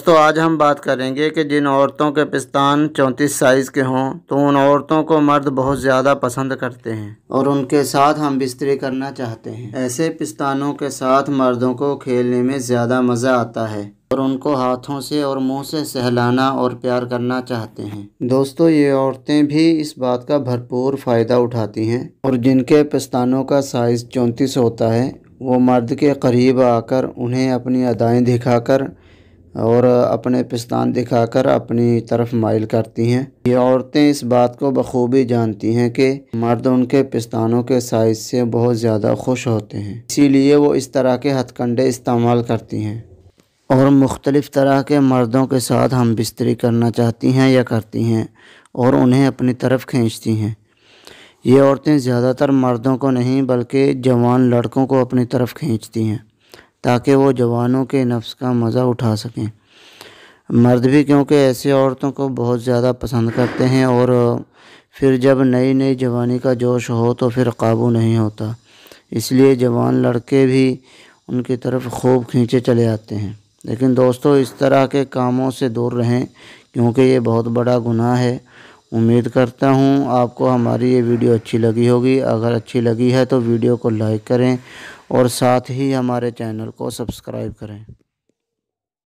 दोस्तों आज हम बात करेंगे कि जिन औरतों के पिस्तान चौंतीस साइज़ के हों तो उन औरतों को मर्द बहुत ज़्यादा पसंद करते हैं और उनके साथ हम बिस्तरी करना चाहते हैं ऐसे पिस्तानों के साथ मर्दों को खेलने में ज़्यादा मज़ा आता है और उनको हाथों से और मुंह से सहलाना और प्यार करना चाहते हैं दोस्तों ये औरतें भी इस बात का भरपूर फ़ायदा उठाती हैं और जिनके पिस्तानों का साइज़ चौंतीस होता है वो मर्द के करीब आकर उन्हें अपनी अदाएँ दिखाकर और अपने पिस्तान दिखाकर अपनी तरफ माइल करती हैं ये औरतें इस बात को बखूबी जानती हैं कि मर्द उनके पिस्तानों के साइज से बहुत ज़्यादा खुश होते हैं इसीलिए वो इस तरह के हथकंडे इस्तेमाल करती हैं और मुख्तलिफ़ तरह के मर्दों के साथ हम बिस्तरी करना चाहती हैं या करती हैं और उन्हें अपनी तरफ खींचती हैं ये औरतें ज़्यादातर मर्दों को नहीं बल्कि जवान लड़कों को अपनी तरफ खींचती हैं ताकि वो जवानों के नफ्स का मज़ा उठा सकें मर्द भी क्योंकि ऐसे औरतों को बहुत ज़्यादा पसंद करते हैं और फिर जब नई नई जवानी का जोश हो तो फिर काबू नहीं होता इसलिए जवान लड़के भी उनकी तरफ खूब खींचे चले आते हैं लेकिन दोस्तों इस तरह के कामों से दूर रहें क्योंकि ये बहुत बड़ा गुनाह है उम्मीद करता हूँ आपको हमारी ये वीडियो अच्छी लगी होगी अगर अच्छी लगी है तो वीडियो को लाइक करें और साथ ही हमारे चैनल को सब्सक्राइब करें